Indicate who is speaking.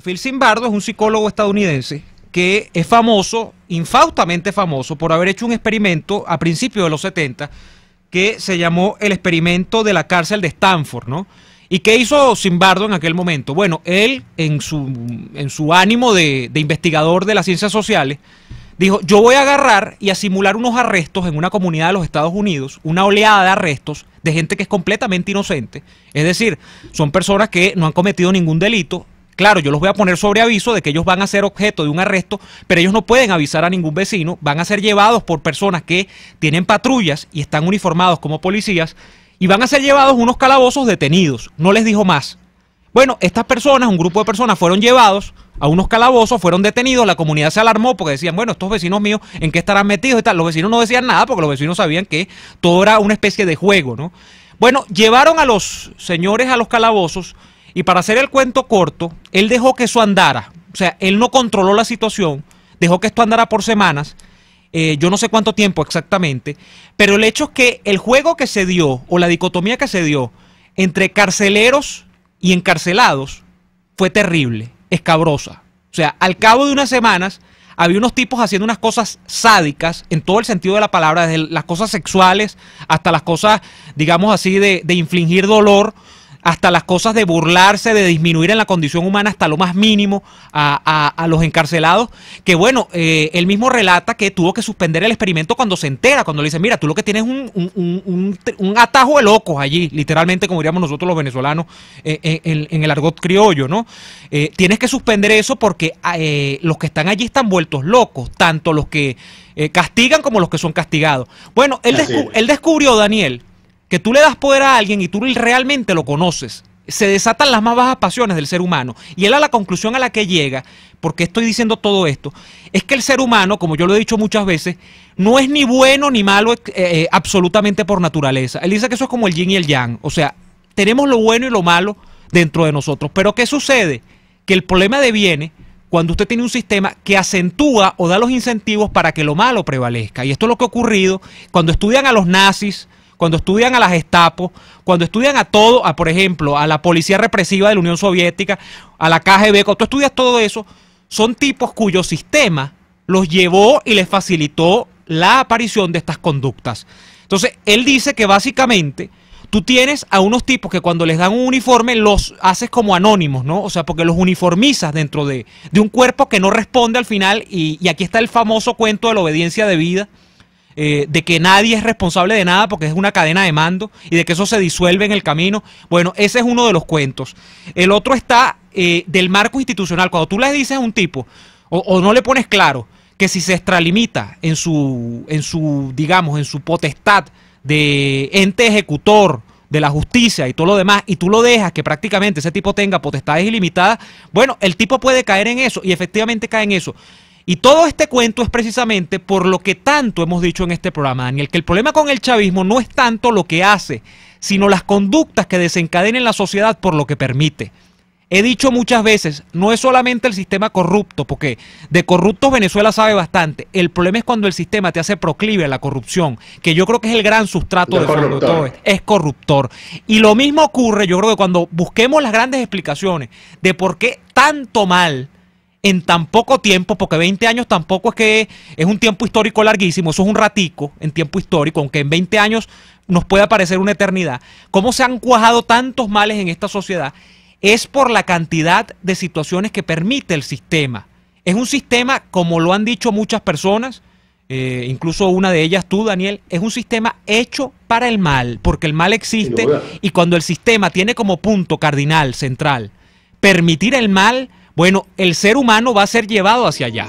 Speaker 1: Phil Simbardo es un psicólogo estadounidense que es famoso, infaustamente famoso, por haber hecho un experimento a principios de los 70 que se llamó el experimento de la cárcel de Stanford, ¿no? ¿Y qué hizo Simbardo en aquel momento? Bueno, él, en su, en su ánimo de, de investigador de las ciencias sociales, dijo, yo voy a agarrar y a simular unos arrestos en una comunidad de los Estados Unidos, una oleada de arrestos de gente que es completamente inocente. Es decir, son personas que no han cometido ningún delito, Claro, yo los voy a poner sobre aviso de que ellos van a ser objeto de un arresto, pero ellos no pueden avisar a ningún vecino, van a ser llevados por personas que tienen patrullas y están uniformados como policías y van a ser llevados unos calabozos detenidos. No les dijo más. Bueno, estas personas, un grupo de personas, fueron llevados a unos calabozos, fueron detenidos, la comunidad se alarmó porque decían, bueno, estos vecinos míos, ¿en qué estarán metidos? Los vecinos no decían nada porque los vecinos sabían que todo era una especie de juego, ¿no? Bueno, llevaron a los señores a los calabozos, y para hacer el cuento corto, él dejó que eso andara. O sea, él no controló la situación, dejó que esto andara por semanas. Eh, yo no sé cuánto tiempo exactamente, pero el hecho es que el juego que se dio o la dicotomía que se dio entre carceleros y encarcelados fue terrible, escabrosa. O sea, al cabo de unas semanas había unos tipos haciendo unas cosas sádicas en todo el sentido de la palabra, desde las cosas sexuales hasta las cosas, digamos así, de, de infligir dolor hasta las cosas de burlarse, de disminuir en la condición humana hasta lo más mínimo a, los encarcelados, que bueno, eh, él mismo relata que tuvo que suspender el experimento cuando se entera, cuando le dice mira, tú lo que tienes es un, un, un, atajo de locos allí, literalmente como diríamos nosotros los venezolanos eh, eh, en, el argot criollo, ¿no? tienes que suspender eso porque ah, los que están allí están vueltos locos, tanto los que castigan como los que son castigados. Bueno, él, él descubrió, Daniel, que tú le das poder a alguien y tú realmente lo conoces, se desatan las más bajas pasiones del ser humano. Y él a la conclusión a la que llega, porque estoy diciendo todo esto, es que el ser humano, como yo lo he dicho muchas veces, no es ni bueno ni malo eh, eh, absolutamente por naturaleza. Él dice que eso es como el yin y el yang. O sea, tenemos lo bueno y lo malo dentro de nosotros. Pero ¿qué sucede? Que el problema deviene cuando usted tiene un sistema que acentúa o da los incentivos para que lo malo prevalezca. Y esto es lo que ha ocurrido cuando estudian a los nazis, cuando estudian a las estapos, cuando estudian a todo, por ejemplo, a la policía represiva de la Unión Soviética, a la KGB, cuando tú estudias todo eso, son tipos cuyo sistema los llevó y les facilitó la aparición de estas conductas. Entonces, él dice que básicamente tú tienes a unos tipos que cuando les dan un uniforme los haces como anónimos, ¿no? O sea, porque los uniformizas dentro de, un cuerpo que no responde al final y, y aquí está el famoso cuento de la obediencia de vida eh, de que nadie es responsable de nada porque es una cadena de mando y de que eso se disuelve en el camino. Bueno, ese es uno de los cuentos. El otro está eh, del marco institucional. Cuando tú le dices a un tipo o, o no le pones claro que si se extralimita en su, en su, digamos, en su potestad de ente ejecutor, de la justicia y todo lo demás, y tú lo dejas que prácticamente ese tipo tenga potestades ilimitadas, bueno, el tipo puede caer en eso y efectivamente cae en eso. Y todo este cuento es precisamente por lo que tanto hemos dicho en este programa, Daniel, que el problema con el chavismo no es tanto lo que hace, sino las conductas que desencadenen la sociedad por lo que permite. He dicho muchas veces, no es solamente el sistema corrupto, porque de corruptos Venezuela sabe bastante. El problema es cuando el sistema te hace proclive a la corrupción, que yo creo que es el gran sustrato de, de todo esto. Es corruptor. Y lo mismo ocurre, yo creo que cuando busquemos las grandes explicaciones de por qué tanto mal en tan poco tiempo, porque 20 años tampoco es que es un tiempo histórico larguísimo, eso es un ratico en tiempo histórico, aunque en 20 años nos pueda parecer una eternidad, cómo se han cuajado tantos males en esta sociedad, es por la cantidad de situaciones que permite el sistema. Es un sistema, como lo han dicho muchas personas, eh, incluso una de ellas tú, Daniel, es un sistema hecho para el mal, porque el mal existe y cuando el sistema tiene como punto cardinal, central, permitir el mal, bueno, el ser humano va a ser llevado hacia allá.